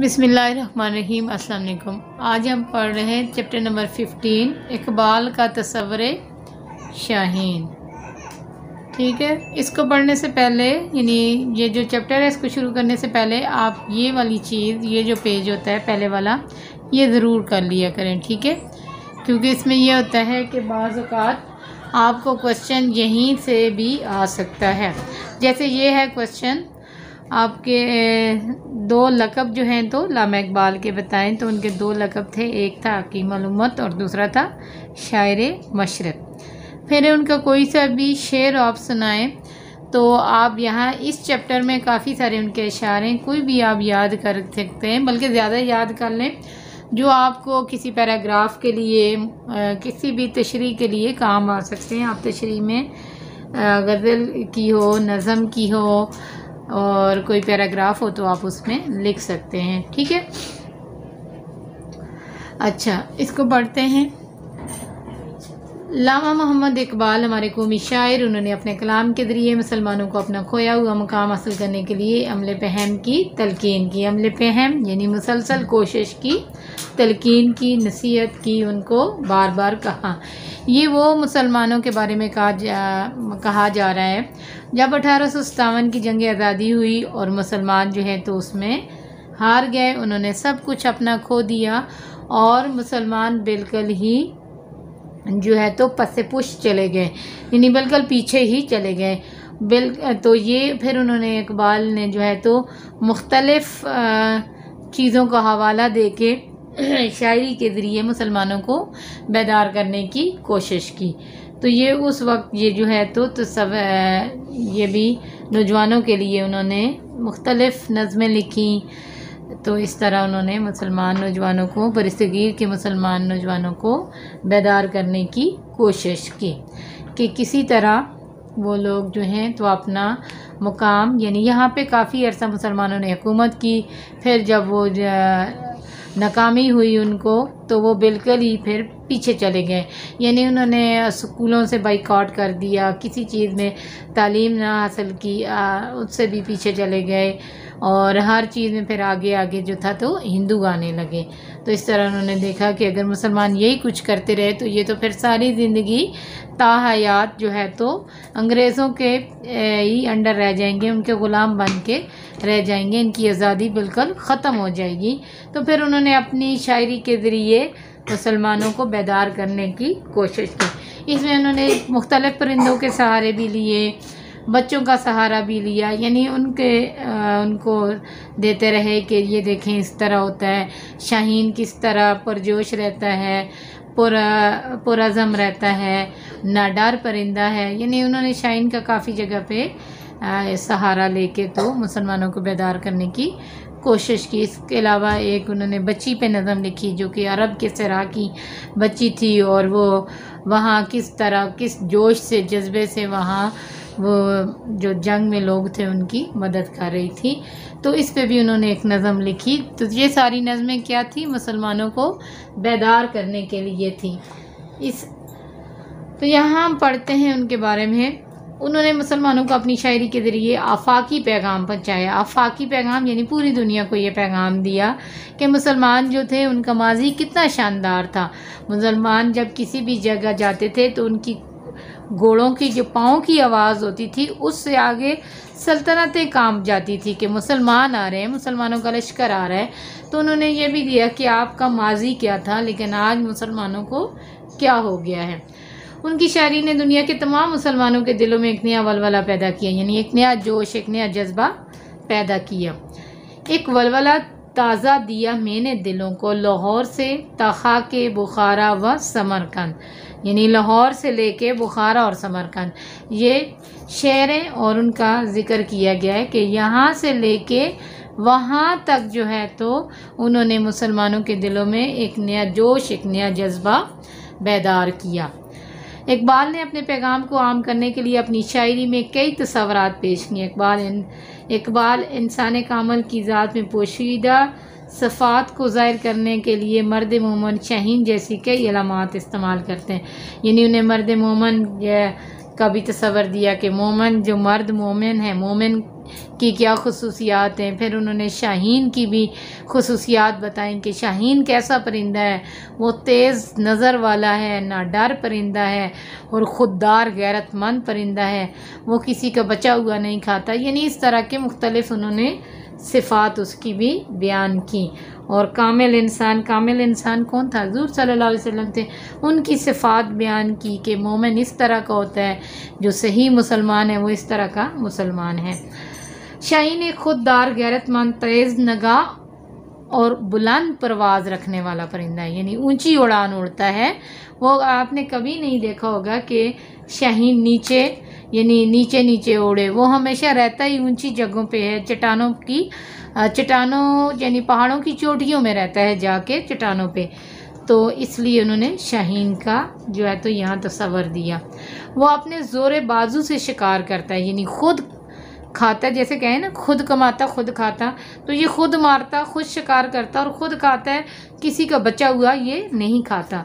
बिसमीम अल्लाम आज हम पढ़ रहे हैं चैप्टर नंबर फिफ्टीन इकबाल का तस्वर शाहीन ठीक है इसको पढ़ने से पहले यानी ये जो चैप्टर है इसको शुरू करने से पहले आप ये वाली चीज़ ये जो पेज होता है पहले वाला ये ज़रूर कर लिया करें ठीक है क्योंकि इसमें यह होता है कि बाज़ात आपको क्वेश्चन यहीं से भी आ सकता है जैसे ये है क्वेश्चन आपके दो लकब जो हैं तो लामा इकबाल के बताएं तो उनके दो लकब थे एक था हकीमल उम्मत और दूसरा था शायर मशरक़ फिर उनका कोई सा भी शेर आप सुनाएं तो आप यहाँ इस चैप्टर में काफ़ी सारे उनके इशारे हैं कोई भी आप याद कर सकते हैं बल्कि ज़्यादा याद कर लें जो आपको किसी पैराग्राफ के लिए किसी भी तशरी के लिए काम आ सकते हैं आप तशरी में गज़ल की हो नज़म की हो और कोई पैराग्राफ हो तो आप उसमें लिख सकते हैं ठीक है अच्छा इसको पढ़ते हैं लामा मोहम्मद इकबाल हमारे कौमी शायर उन्होंने अपने कलाम के ज़रिए मुसलमानों को अपना खोया हुआ मुकाम हासिल करने के लिए अमल पहम की तलकिन की अमल पहम यानी मुसलसल कोशिश की तलकिन की नसीहत की उनको बार बार कहा ये वो मुसलमानों के बारे में कहा जा कहा जा रहा है जब अठारह सौ सतावन की जंग आज़ादी हुई और मुसलमान जो है तो उसमें हार गए उन्होंने सब कुछ अपना खो दिया और मुसलमान बिल्कुल ही जो है तो पसे पुश चले गए यानी बिल्कुल पीछे ही चले गए बिल तो ये फिर उन्होंने इकबाल ने जो है तो मुख्तलफ़ चीज़ों का हवाला दे के शायरी के ज़रिए मुसलमानों को बेदार करने की कोशिश की तो ये उस वक्त ये जो है तो, तो सब ये भी नौजवानों के लिए उन्होंने मुख्तलफ़ नज़में लिखी तो इस तरह उन्होंने मुसलमान नौजवानों को बरसगीर के मुसलमान नौजवानों को बेदार करने की कोशिश की कि किसी तरह वो लोग जो हैं तो अपना मुकाम यानी यहाँ पे काफ़ी अरसा मुसलमानों ने हुकूमत की फिर जब वो नाकामी हुई उनको तो वो बिल्कुल ही फिर पीछे चले गए यानी उन्होंने स्कूलों से बाइकआउट कर दिया किसी चीज़ में तालीम ना हासिल की उससे भी पीछे चले गए और हर चीज़ में फिर आगे आगे जो था तो हिंदू आने लगे तो इस तरह उन्होंने देखा कि अगर मुसलमान यही कुछ करते रहे तो ये तो फिर सारी ज़िंदगी ताहायात जो है तो अंग्रेज़ों के ही अंडर रह जाएंगे उनके ग़ुलाम बन के रह जाएंगे इनकी आज़ादी बिल्कुल ख़त्म हो जाएगी तो फिर उन्होंने अपनी शायरी के ज़रिए मुसलमानों को बेदार करने की कोशिश की इसमें उन्होंने मुख्तलिफ़ परिंदों के सहारे भी लिए बच्चों का सहारा भी लिया यानी उनके आ, उनको देते रहे कि ये देखें इस तरह होता है शाहीन किस तरह परजोश रहता है पुरा पुरज़म रहता है नाडार परिंदा है यानी उन्होंने शाहीन का काफ़ी जगह पे आ, सहारा लेके तो मुसलमानों को बेदार करने की कोशिश की इसके अलावा एक उन्होंने बच्ची पे नज़म लिखी जो कि अरब के सरा की बच्ची थी और वो वहाँ किस तरह किस जोश से जज्बे से वहाँ वो जो जंग में लोग थे उनकी मदद कर रही थी तो इस पे भी उन्होंने एक नज़म लिखी तो ये सारी नज़में क्या थी मुसलमानों को बेदार करने के लिए थी इस तो यहाँ हम पढ़ते हैं उनके बारे में उन्होंने मुसलमानों को अपनी शायरी के ज़रिए आफाकी पैगाम पहुँचाया आफाकी पैगाम यानी पूरी दुनिया को ये पैगाम दिया कि मुसलमान जो थे उनका माजी कितना शानदार था मुसलमान जब किसी भी जगह जाते थे तो उनकी घोड़ों की जो पाँव की आवाज़ होती थी उससे आगे सल्तनतें काम जाती थी कि मुसलमान आ रहे हैं मुसलमानों का लश्कर आ रहा है तो उन्होंने ये भी दिया कि आपका माजी क्या था लेकिन आज मुसलमानों को क्या हो गया है उनकी शायरी ने दुनिया के तमाम मुसलमानों के दिलों में एक नया वलवला पैदा किया यानी एक नया जोश एक नया जज्बा पैदा किया एक वलवला ताज़ा दिया मैंने दिलों को लाहौर से तखा के बुखारा व समरकंद यानी लाहौर से लेके बुखारा और समरकंद ये शहरें और उनका ज़िक्र किया गया है कि यहाँ से लेके वहाँ तक जो है तो उन्होंने मुसलमानों के दिलों में एक नया जोश एक नया जज्बा बेदार किया इकबाल ने अपने पैगाम को आम करने के लिए अपनी शायरी में कई तस्वरत पेश किए इकबाल इन, इकबाल इंसान कामल की ज़ात में पोशीदा सफ़ात को ज़ाहिर करने के लिए मर्द मोमन शहीन जैसी कई अलामत इस्तेमाल करते हैं यानी उन्हें मर्द मोमन का भी तस्वर दिया कि मोमन जो मर्द ममिन है मोमिन की क्या खसूसियात हैं फिर उन्होंने शाहीन की भी खसूसियात बताई कि शाहीन कैसा परिंदा है वो तेज़ नज़र वाला है ना डर परिंदा है और ख़ुददार गैरतमंद परिंदा है वो किसी का बचा हुआ नहीं खाता यानी इस तरह के मुख्तलिफ़ उन्होंने सिफ़ात उसकी भी बयान की और कामिल इंसान कामिल इंसान कौन था हजूर सल्लल्लाहु अलैहि वसल्लम थे उनकी सिफ़ात बयान की कि मोमिन इस तरह का होता है जो सही मुसलमान है वो इस तरह का मुसलमान है शाहीन खुददार गैरतमंद तेज़ नगा और बुलंद परवाज़ रखने वाला परिंदा है यानी ऊंची उड़ान उड़ता है वो आपने कभी नहीं देखा होगा कि शहीन नीचे यानी नीचे नीचे उड़े वो हमेशा रहता ही ऊंची जगहों पे है चट्टानों की चट्टानों यानी पहाड़ों की चोटियों में रहता है जाके चट्टानों पे तो इसलिए उन्होंने शाहीन का जो है तो यहाँ तस्वर दिया वो अपने ज़ोर बाजू से शिकार करता है यानी ख़ुद खाता जैसे कहें ना खुद कमाता खुद खाता तो ये खुद मारता खुद शिकार करता और खुद खाता है किसी का बचा हुआ ये नहीं खाता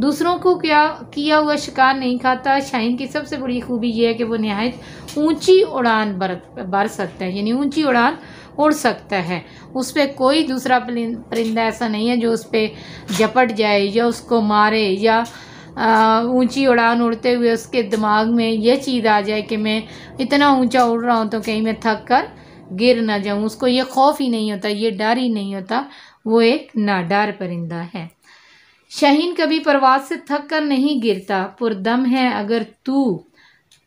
दूसरों को क्या किया हुआ शिकार नहीं खाता शाहीन की सबसे बड़ी खूबी यह है कि वो नहायत ऊंची उड़ान बरत बर सकता है यानी ऊंची उड़ान उड़ सकता है उस पर कोई दूसरा परिंदा ऐसा नहीं है जो उस पर झपट जाए या उसको मारे या ऊंची उड़ान उड़ते हुए उसके दिमाग में यह चीज़ आ जाए कि मैं इतना ऊंचा उड़ रहा हूँ तो कहीं मैं थक कर गिर ना जाऊँ उसको ये खौफ ही नहीं होता ये डर ही नहीं होता वो एक नाडार परिंदा है शहीन कभी परवाज से थक कर नहीं गिरता पुरदम है अगर तू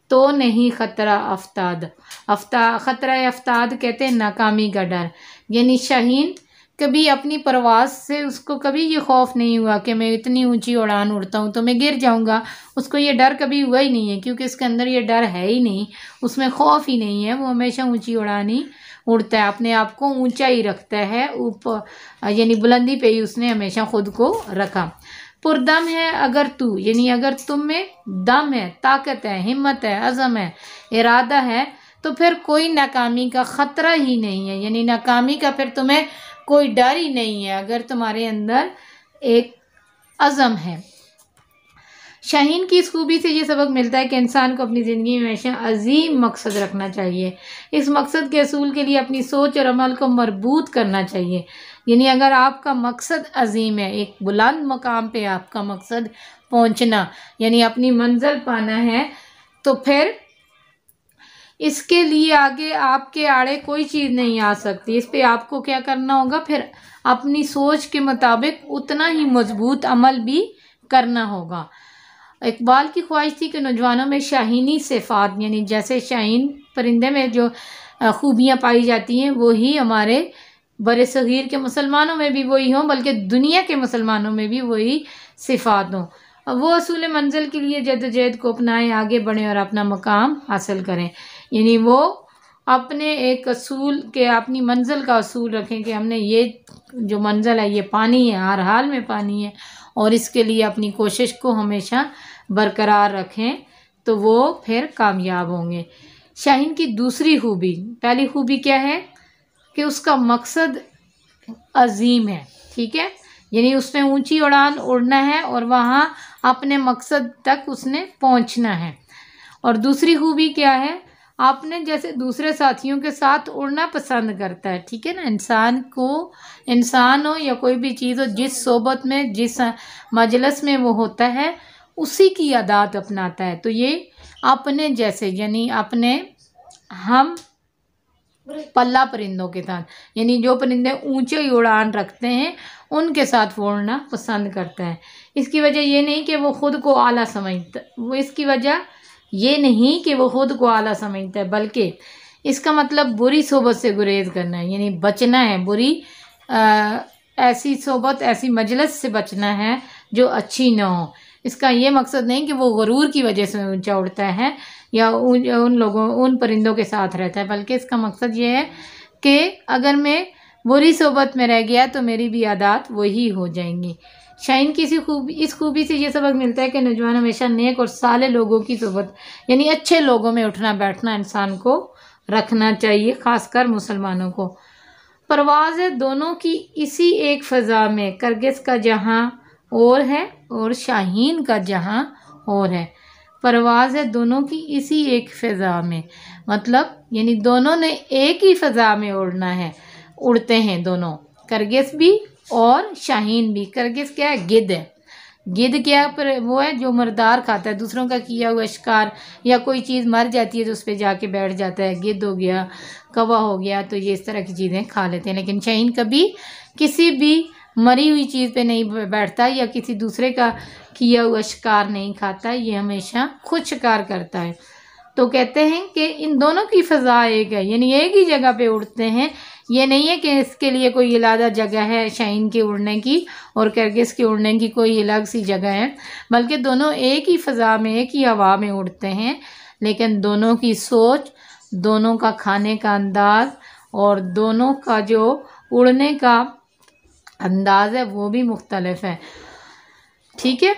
तो नहीं ख़तरा अफ्ताद अफ्ता ख़तरा अफ्ताद कहते हैं नाकामी का डर यानी शहीन कभी अपनी परवास से उसको कभी ये खौफ नहीं हुआ कि मैं इतनी ऊंची उड़ान उड़ता हूँ तो मैं गिर जाऊँगा उसको ये डर कभी हुआ ही नहीं है क्योंकि इसके अंदर ये डर है ही नहीं उसमें खौफ ही नहीं है वो हमेशा ऊंची उड़ान ही उड़ता है अपने आप को ऊंचा ही रखता है उप यानी बुलंदी पे ही उसने हमेशा खुद को रखा पुरदम है अगर तू यानी अगर तुम में दम है ताकत है हिम्मत है अज़म है इरादा है तो फिर कोई नाकामी का ख़तरा ही नहीं है यानी नाकामी का फिर तुम्हें कोई डर ही नहीं है अगर तुम्हारे अंदर एक अज़म है शाहीन की इस खूबी से ये सबक मिलता है कि इंसान को अपनी ज़िंदगी में हमेशा अजीम मकसद रखना चाहिए इस मकसद के असूल के लिए अपनी सोच और अमल को मरबूत करना चाहिए यानी अगर आपका मकसद अजीम है एक बुलंद मकाम पे आपका मकसद पहुंचना यानी अपनी मंजिल पाना है तो फिर इसके लिए आगे आपके आड़े कोई चीज़ नहीं आ सकती इस पर आपको क्या करना होगा फिर अपनी सोच के मुताबिक उतना ही मजबूत अमल भी करना होगा इकबाल की ख्वाहिश थी कि नौजवानों में शाहीनी सिफात यानी जैसे शाहीन परिंदे में जो खूबियाँ पाई जाती हैं वही हमारे बर सग़ीर के मुसलमानों में भी वही हों बल्कि दुनिया के मुसलमानों में भी वही सिफात हों वो असूल मंजिल के लिए जदोजहद को अपनाएं आगे बढ़ें और अपना मकाम हासिल करें यानी वो अपने एक असूल के अपनी मंजिल का असूल रखें कि हमने ये जो मंजिल है ये पानी है हर हाल में पानी है और इसके लिए अपनी कोशिश को हमेशा बरकरार रखें तो वो फिर कामयाब होंगे शाहीन की दूसरी खूबी पहली खूबी क्या है कि उसका मकसद अजीम है ठीक है यानी उसने ऊंची उड़ान उड़ना है और वहाँ अपने मकसद तक उसने पहुँचना है और दूसरी खूबी क्या है अपने जैसे दूसरे साथियों के साथ उड़ना पसंद करता है ठीक है ना इंसान को इंसान हो या कोई भी चीज़ हो जिस सोबत में जिस मजलस में वो होता है उसी की आदात अपनाता है तो ये अपने जैसे यानी अपने हम पल्ला परिंदों के साथ यानी जो परिंदे ऊंचे उड़ान रखते हैं उनके साथ वो उड़ना पसंद करता है इसकी वजह ये नहीं कि वो ख़ुद को आला समझता वो इसकी वजह ये नहीं कि वो ख़ुद को आला समझता है बल्कि इसका मतलब बुरी सोबत से गुरेज करना है यानी बचना है बुरी आ, ऐसी सोबत ऐसी मजलस से बचना है जो अच्छी ना हो इसका ये मकसद नहीं कि वो गरूर की वजह से ऊंचा उड़ता है या उन उन लोगों उन परिंदों के साथ रहता है बल्कि इसका मकसद ये है कि अगर मैं बुरी सोबत में रह गया तो मेरी भी आदात वही हो जाएंगी शाइन की इसी इस खूबी से ये सबक मिलता है कि नौजवान हमेशा नेक और साले लोगों की सोबत यानी अच्छे लोगों में उठना बैठना इंसान को रखना चाहिए ख़ासकर मुसलमानों को परवाज है दोनों की इसी एक फ़ज़ा में करगिस का जहाँ और है और शाहीन का जहाँ और है परवाज है दोनों की इसी एक फ़ज़ा में मतलब यानी दोनों ने एक ही फ़ज़ा में उड़ना है उड़ते हैं दोनों करगिस भी और शाहीन भी करगिस क्या है गिद्ध है गिद्ध क्या पर वो है जो मरदार खाता है दूसरों का किया हुआ शिकार या कोई चीज़ मर जाती है तो उस पर जाके बैठ जाता है गिद्ध हो गया कवा हो गया तो ये इस तरह की चीज़ें खा लेते हैं लेकिन शहीन कभी किसी भी मरी हुई चीज़ पे नहीं बैठता या किसी दूसरे का किया हुआ शिकार नहीं खाता ये हमेशा खुद शिकार करता है तो कहते हैं कि इन दोनों की फ़ज़ा एक है यानी एक ही जगह पे उड़ते हैं ये नहीं है कि इसके लिए कोई अलादा जगह है शाइन की उड़ने की और करगिस की उड़ने की कोई अलग सी जगह है बल्कि दोनों एक ही फ़ज़ा में एक ही हवा में उड़ते हैं लेकिन दोनों की सोच दोनों का खाने का अंदाज़ और दोनों का जो उड़ने का अंदाज़ है वो भी मुख्तलफ है ठीक है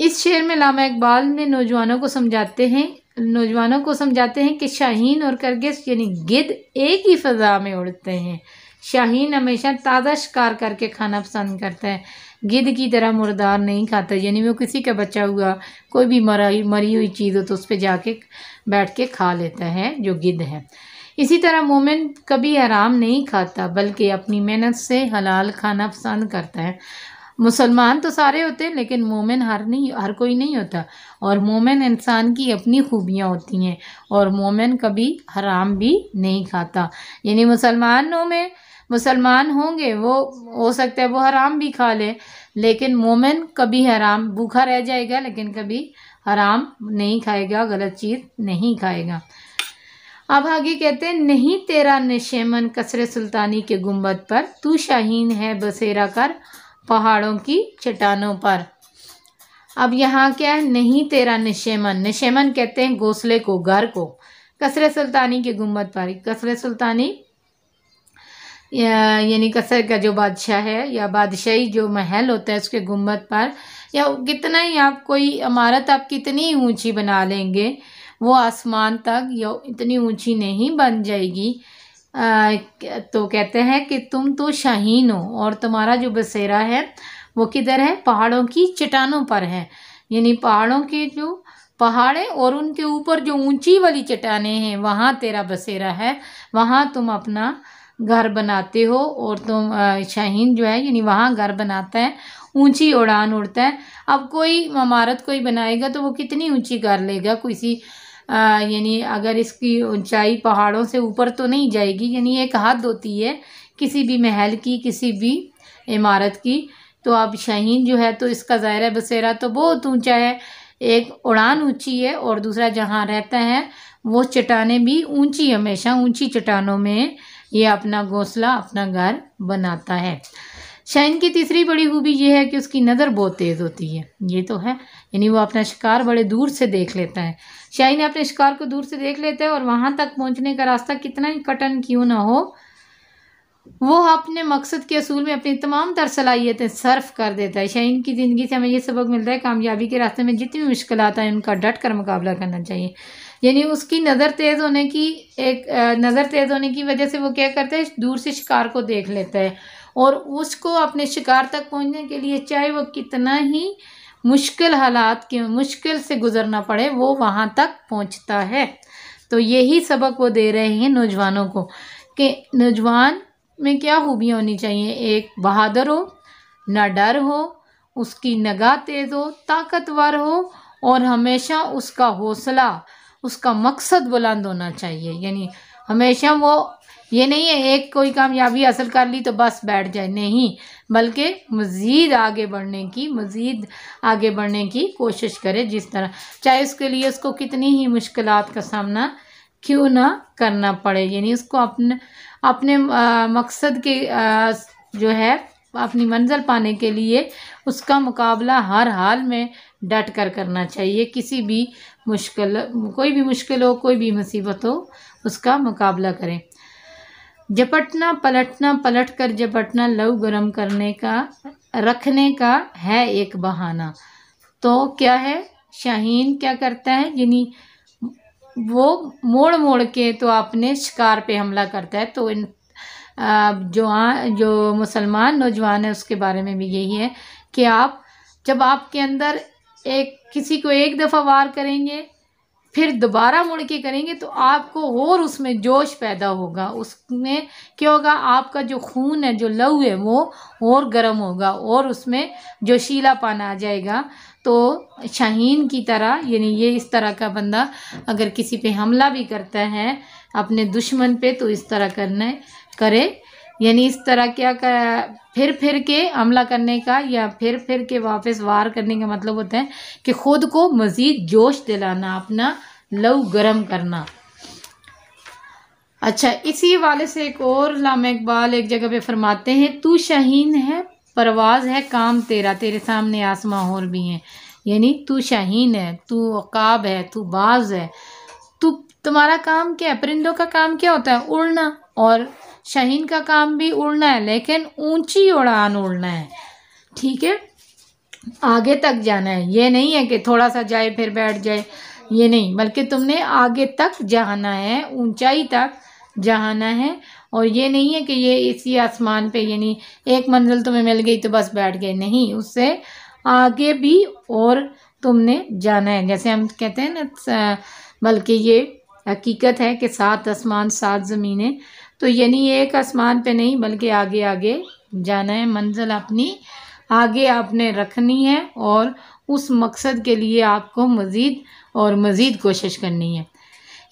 इस शेर में लामा इकबाल ने नौजवानों को समझाते हैं नौजवानों को समझाते हैं कि शाहीन और करगिस यानी गिद एक ही फ़जा में उड़ते हैं शाहीन हमेशा ताज़ा शिकार करके खाना पसंद करता है गिद की तरह मुर्दार नहीं खाता यानी वो किसी का बचा हुआ कोई भी मरा मरी हुई चीज़ हो तो उस पर जाके बैठ के खा लेता है जो गिद है इसी तरह मोमिन कभी आराम नहीं खाता बल्कि अपनी मेहनत से हलाल खाना पसंद करता है मुसलमान तो सारे होते हैं लेकिन मोमिन हर नहीं हर कोई नहीं होता और मोमिन इंसान की अपनी खूबियाँ होती हैं और मोमिन कभी हराम भी नहीं खाता यानी मुसलमानों में मुसलमान होंगे वो हो सकता है वो हराम भी खा ले, लेकिन मोमिन कभी हराम भूखा रह जाएगा लेकिन कभी हराम नहीं खाएगा गलत चीज़ नहीं खाएगा अब आगे कहते हैं नहीं तेरा नशेमन कसर सुल्तानी के गुम्बद पर तू शाहीन है बसेरा कर पहाड़ों की चट्टानों पर अब यहाँ क्या है नहीं तेरा निशेमन निशेमन कहते हैं घोसले को घर को कसर सुल्तानी के गुम्बद पर कसरे सुल्तानी यानी कसर का जो बादशाह है या बादशाही जो महल होता है उसके गुम्बद पर या कितना ही आप कोई इमारत आप कितनी ऊंची बना लेंगे वो आसमान तक या इतनी ऊंची नहीं बन जाएगी तो कहते हैं कि तुम तो शाहीन हो और तुम्हारा जो बसेरा है वो किधर है पहाड़ों की चट्टानों पर है यानी पहाड़ों के जो पहाड़े और उनके ऊपर जो ऊंची वाली चट्टाने हैं वहाँ तेरा बसेरा है वहाँ तुम अपना घर बनाते हो और तुम शाहीन जो है यानी वहाँ घर बनाता है ऊंची उड़ान उड़ता है अब कोई इमारत कोई बनाएगा तो वो कितनी ऊंची कर लेगा किसी यानी अगर इसकी ऊंचाई पहाड़ों से ऊपर तो नहीं जाएगी यानी एक हद होती है किसी भी महल की किसी भी इमारत की तो अब शहीन जो है तो इसका ज़ाहिर बसेरा तो बहुत ऊंचा है एक उड़ान ऊंची है और दूसरा जहाँ रहता है वो चट्टानें भी ऊंची हमेशा ऊंची चट्टानों में ये अपना घोंसला अपना घर बनाता है शाइन की तीसरी बड़ी खूबी यह है कि उसकी नज़र बहुत तेज़ होती है ये तो है यानी वो अपना शिकार बड़े दूर से देख लेता है शाइन अपने शिकार को दूर से देख लेता है और वहाँ तक पहुँचने का रास्ता कितना ही कटन क्यों ना हो वो अपने मकसद के असूल में अपनी तमाम तर सलाहियतें सर्फ कर देता है शाइन की ज़िंदगी से हमें यह सबक मिलता है कामयाबी के रास्ते में जितनी मुश्किल आता है उनका डट कर मुकाबला करना चाहिए यानी उसकी नज़र तेज़ होने की एक नज़र तेज़ होने की वजह से वो क्या करता है दूर से शिकार को देख लेता है और उसको अपने शिकार तक पहुंचने के लिए चाहे वो कितना ही मुश्किल हालात के मुश्किल से गुजरना पड़े वो वहाँ तक पहुँचता है तो यही सबक वो दे रहे हैं नौजवानों को कि नौजवान में क्या खूबियाँ होनी चाहिए एक बहादुर हो ना डर हो उसकी नगाह तेज़ हो ताकतवर हो और हमेशा उसका हौसला उसका मकसद बुलंद होना चाहिए यानी हमेशा वो ये नहीं है एक कोई कामयाबी हासिल कर ली तो बस बैठ जाए नहीं बल्कि मज़ीद आगे बढ़ने की मज़ीद आगे बढ़ने की कोशिश करे जिस तरह चाहे उसके लिए उसको कितनी ही मुश्किल का सामना क्यों ना करना पड़े यानी उसको अपने अपने आ, मकसद के आ, जो है अपनी मंजिल पाने के लिए उसका मुकाबला हर हाल में डट कर करना चाहिए किसी भी मुश्किल कोई भी मुश्किल हो कोई भी मुसीबत हो उसका मुकाबला करें झपटना पलटना पलट कर झपटना लव गर्म करने का रखने का है एक बहाना तो क्या है शाहीन क्या करता है यानी वो मोड़ मोड़ के तो आपने शिकार पे हमला करता है तो इन जो आ जो मुसलमान नौजवान है उसके बारे में भी यही है कि आप जब आपके अंदर एक किसी को एक दफ़ा वार करेंगे फिर दोबारा मुड़ के करेंगे तो आपको और उसमें जोश पैदा होगा उसमें क्या होगा आपका जो खून है जो लहू है वो और गर्म होगा और उसमें पान आ जाएगा तो शाहीन की तरह यानी ये इस तरह का बंदा अगर किसी पे हमला भी करता है अपने दुश्मन पे तो इस तरह करना करे यानी इस तरह क्या कर फिर फिर के हमला करने का या फिर फिर के वापस वार करने का मतलब होता है कि ख़ुद को मज़ीद जोश दिलाना अपना लव गर्म करना अच्छा इसी वाले से एक और लाम इकबाल एक जगह पे फरमाते हैं तू शाहीन है परवाज है काम तेरा तेरे सामने आसमां और भी हैं यानी तू शाहीन है तू अकाब है तू बाज है तू तुम्हारा काम क्या है परिंदों का काम क्या होता है उड़ना और शहीन का काम भी उड़ना है लेकिन ऊंची उड़ान उड़ना है ठीक है आगे तक जाना है ये नहीं है कि थोड़ा सा जाए फिर बैठ जाए ये नहीं बल्कि तुमने आगे तक जाना है ऊंचाई तक जाना है और ये नहीं है कि ये इसी आसमान पे यानी एक मंजिल तुम्हें मिल गई तो बस बैठ गए नहीं उससे आगे भी और तुमने जाना है जैसे हम कहते हैं ना बल्कि ये हकीकत है कि सात आसमान सात ज़मीनें तो यानी एक आसमान पे नहीं बल्कि आगे आगे जाना है मंजिल अपनी आगे आपने रखनी है और उस मकसद के लिए आपको मज़ीद और मज़ीद कोशिश करनी है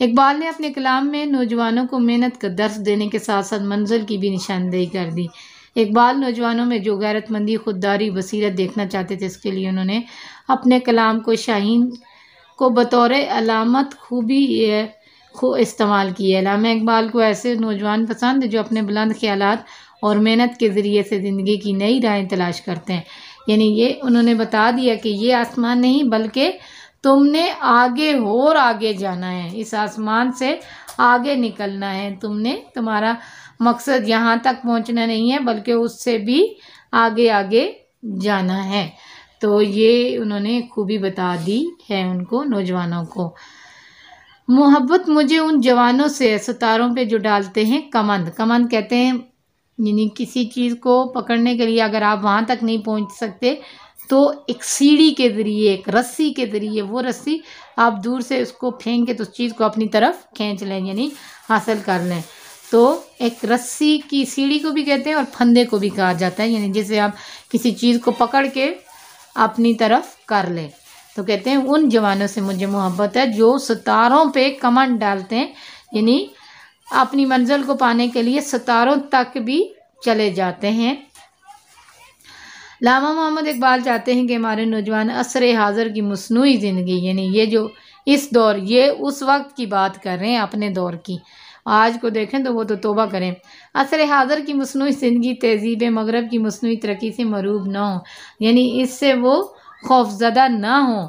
इकबाल ने अपने कलाम में नौजवानों को मेहनत का दर्स देने के साथ साथ मंजिल की भी निशानदेही कर दी इकबाल नौजवानों में जो गैरतमंदी खुददारी बसीरत देखना चाहते थे इसके लिए उन्होंने अपने कलाम को शाहीन को बतौर अलामत खूबी को इस्तेमाल किया है लामा इकबाल को ऐसे नौजवान पसंद जो अपने बुलंद ख्याल और मेहनत के ज़रिए से ज़िंदगी की नई राहें तलाश करते हैं यानी ये उन्होंने बता दिया कि ये आसमान नहीं बल्कि तुमने आगे और आगे जाना है इस आसमान से आगे निकलना है तुमने तुम्हारा मकसद यहाँ तक पहुँचना नहीं है बल्कि उससे भी आगे आगे जाना है तो ये उन्होंने खूबी बता दी है उनको नौजवानों को मोहब्बत मुझे उन जवानों से सितारों पे जो डालते हैं कमंद कमंद कहते हैं यानी किसी चीज़ को पकड़ने के लिए अगर आप वहाँ तक नहीं पहुँच सकते तो एक सीढ़ी के ज़रिए एक रस्सी के ज़रिए वो रस्सी आप दूर से उसको फेंक के तो उस चीज़ को अपनी तरफ खींच लें यानी हासिल कर लें तो एक रस्सी की सीढ़ी को भी कहते हैं और फंदे को भी कहा जाता है यानी जिसे आप किसी चीज़ को पकड़ के अपनी तरफ कर लें तो कहते हैं उन जवानों से मुझे मोहब्बत है जो सितारों पे कमंड डालते हैं यानी अपनी मंजिल को पाने के लिए सितारों तक भी चले जाते हैं लामा मोहम्मद इकबाल चाहते हैं कि हमारे नौजवान असर हाजिर की मसनू ज़िंदगी यानी ये जो इस दौर ये उस वक्त की बात कर रहे हैं अपने दौर की आज को देखें तो वो तो तोबा करें असर हाजिर की मसनू ज़िंदगी तहजीब मगरब की मसनू तरक्की से मरूब ना हो यानी इससे वो खौफजदा ना हों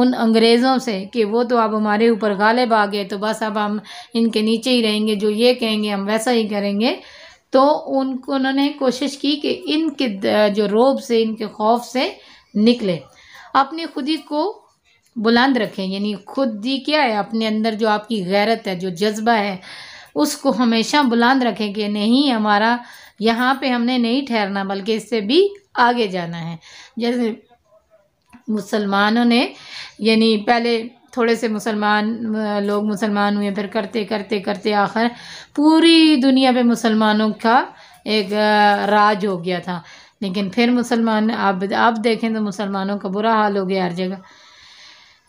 उन अंग्रेज़ों से कि वो तो अब हमारे ऊपर गालिब आ गए तो बस अब हम इनके नीचे ही रहेंगे जो ये कहेंगे हम वैसा ही करेंगे तो उन उन्होंने कोशिश की कि इनके जो रोब से इनके खौफ से निकले अपनी खुदी को बुलंद रखें यानी खुद ही क्या है अपने अंदर जो आपकी गैरत है जो जज्बा है उसको हमेशा बुलंद रखें कि नहीं हमारा यहाँ पे हमने नहीं ठहरना बल्कि इससे भी आगे जाना है जैसे मुसलमानों ने यानी पहले थोड़े से मुसलमान लोग मुसलमान हुए फिर करते करते करते आखिर पूरी दुनिया पे मुसलमानों का एक राज हो गया था लेकिन फिर मुसलमान अब अब देखें तो मुसलमानों का बुरा हाल हो गया हर जगह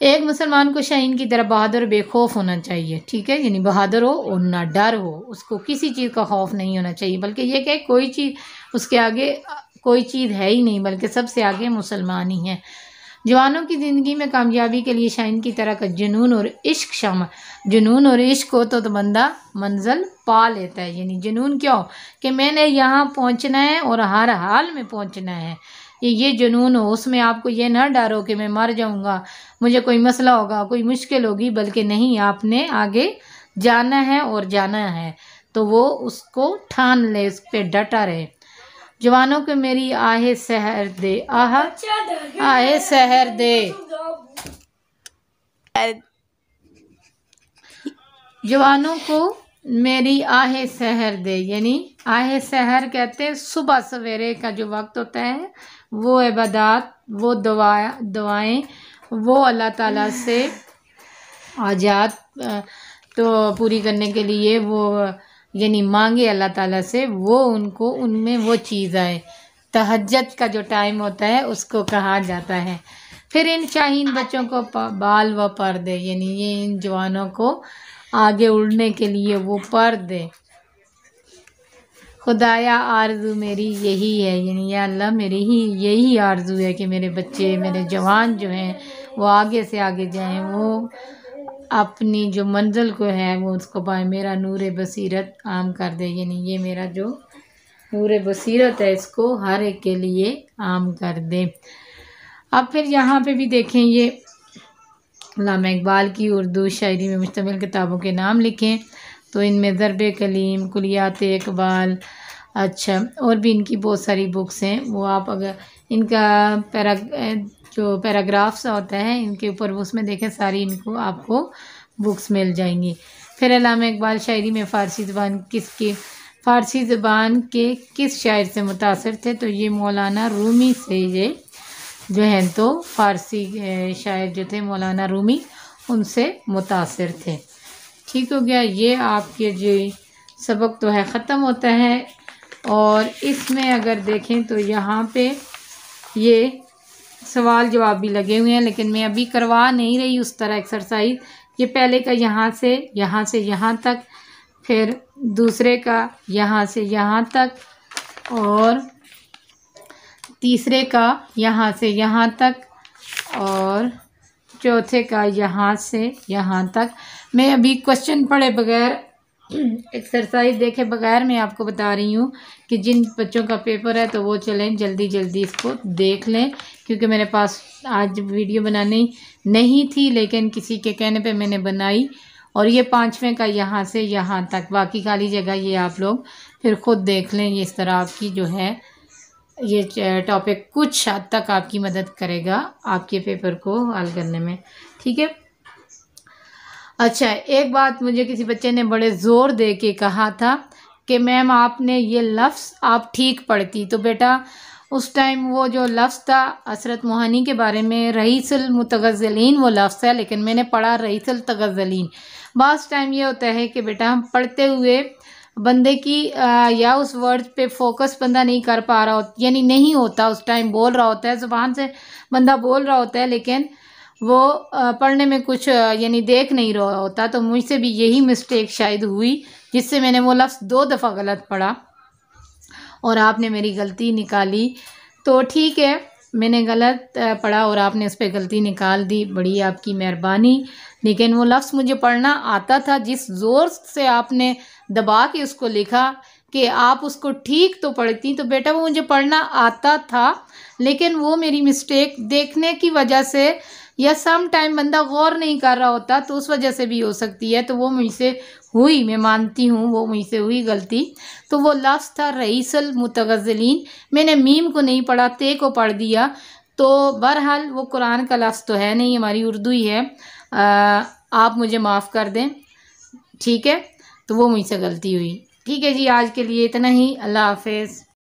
एक मुसलमान को शाहीन की तरह बहादुर बेखौफ होना चाहिए ठीक है यानी बहादुर हो और ना डर हो उसको किसी चीज़ का खौफ नहीं होना चाहिए बल्कि ये कहे कोई चीज़ उसके आगे कोई चीज़ है ही नहीं बल्कि सबसे आगे मुसलमान ही हैं जवानों की ज़िंदगी में कामयाबी के लिए शाइन की तरह का जुनून और इश्क शाम जुनून और इश्क हो तो, तो बंदा मंजिल पा लेता है यानी जुनून क्या हो कि मैंने यहाँ पहुँचना है और हर हाल में पहुँचना है ये ये जुनून हो उसमें आपको ये ना हो कि मैं मर जाऊँगा मुझे कोई मसला होगा कोई मुश्किल होगी बल्कि नहीं आपने आगे जाना है और जाना है तो वो उसको ठान ले उस पर डटा रहे जवानों को मेरी आहे सहर दे आह आहे सहर दे जवानों को मेरी आहे सहर दे यानी आहे सहर कहते हैं सुबह सवेरे का जो वक्त होता है वो इबादत वो दवा दवाएं वो अल्लाह ताला से आजाद तो पूरी करने के लिए वो यानी मांगे अल्लाह ताला से वो उनको उनमें वो चीज़ आए तहजत का जो टाइम होता है उसको कहा जाता है फिर इन शाहीन बच्चों को बाल व दे यानी ये इन जवानों को आगे उड़ने के लिए वो दे खुदाया आरजू मेरी यही है यानी या अल्लाह मेरी ही यही आरजू है कि मेरे बच्चे मेरे जवान जो हैं वो आगे से आगे जाएं वो अपनी जो मंजिल को है वो उसको पाए मेरा नूर बसीरत आम कर दे यानी ये मेरा जो नूर बसीरत है इसको हर एक के लिए आम कर दे अब फिर यहाँ पे भी देखें ये लामा इकबाल की उर्दू शायरी में मुश्तमिल किताबों के नाम लिखें तो इनमें ज़रब कलीम कुलियात इकबाल अच्छा और भी इनकी बहुत सारी बुक्स हैं वो आप अगर इनका पैरा जो पैराग्राफ्स होते हैं इनके ऊपर उसमें देखें सारी इनको आपको बुक्स मिल जाएंगी फिर अलामा इकबाल शायरी में फ़ारसी ज़बान किसके फ़ारसी ज़बान के किस शायर से मुतासर थे तो ये मौलाना रूमी से ये जो हैं तो फ़ारसी शायर जो थे मौलाना रूमी उनसे मुतासर थे ठीक हो गया ये आपके जो सबक तो है ख़त्म होता है और इसमें अगर देखें तो यहाँ पे ये सवाल जवाब भी लगे हुए हैं लेकिन मैं अभी करवा नहीं रही उस तरह एक्सरसाइज ये पहले का यहाँ से यहाँ से यहाँ तक फिर दूसरे का यहाँ से यहाँ तक और तीसरे का यहाँ से यहाँ तक और चौथे का यहाँ से यहाँ तक मैं अभी क्वेश्चन पढ़े बगैर एक्सरसाइज देखे बगैर मैं आपको बता रही हूँ कि जिन बच्चों का पेपर है तो वो चलें जल्दी जल्दी इसको देख लें क्योंकि मेरे पास आज वीडियो बनानी नहीं थी लेकिन किसी के कहने पे मैंने बनाई और ये पाँचवें का यहाँ से यहाँ तक बाकी खाली जगह ये आप लोग फिर ख़ुद देख लें इस तरह आपकी जो है ये टॉपिक कुछ हद तक आपकी मदद करेगा आपके पेपर को हल करने में ठीक है अच्छा एक बात मुझे किसी बच्चे ने बड़े ज़ोर दे के कहा था कि मैम आपने ये लफ्ज़ आप ठीक पढ़ती तो बेटा उस टाइम वो जो लफ्ज़ था असरत मोहानी के बारे में रईसल मुतगज़लिन वो लफ्ज़ है लेकिन मैंने पढ़ा रईसल तगज़लिन बास टाइम ये होता है कि बेटा हम पढ़ते हुए बंदे की आ, या उस वर्ड पे फोकस बंदा नहीं कर पा रहा हो यानी नहीं होता उस टाइम बोल रहा होता है ज़ुबान से बंदा बोल रहा होता है लेकिन वो पढ़ने में कुछ यानी देख नहीं रहा होता तो मुझसे भी यही मिस्टेक शायद हुई जिससे मैंने वो लफ्ज़ दो दफ़ा गलत पढ़ा और आपने मेरी गलती निकाली तो ठीक है मैंने गलत पढ़ा और आपने उस पर गलती निकाल दी बड़ी आपकी मेहरबानी लेकिन वो लफ्ज़ मुझे पढ़ना आता था जिस ज़ोर से आपने दबा के उसको लिखा कि आप उसको ठीक तो पढ़ती तो बेटा वो मुझे पढ़ना आता था लेकिन वो मेरी मिस्टेक देखने की वजह से या सम टाइम बंदा गौर नहीं कर रहा होता तो उस वजह से भी हो सकती है तो वो मुझसे हुई मैं मानती हूँ वो मुझसे हुई गलती तो वो लफ्ज़ था रईसल मुतगज़लिन मैंने मीम को नहीं पढ़ा ते को पढ़ दिया तो बहरहाल वो कुरान का लफ्ज़ तो है नहीं हमारी उर्दू ही है आ, आप मुझे माफ़ कर दें ठीक है तो वो मुझसे गलती हुई ठीक है जी आज के लिए इतना ही अल्लाह हाफिज़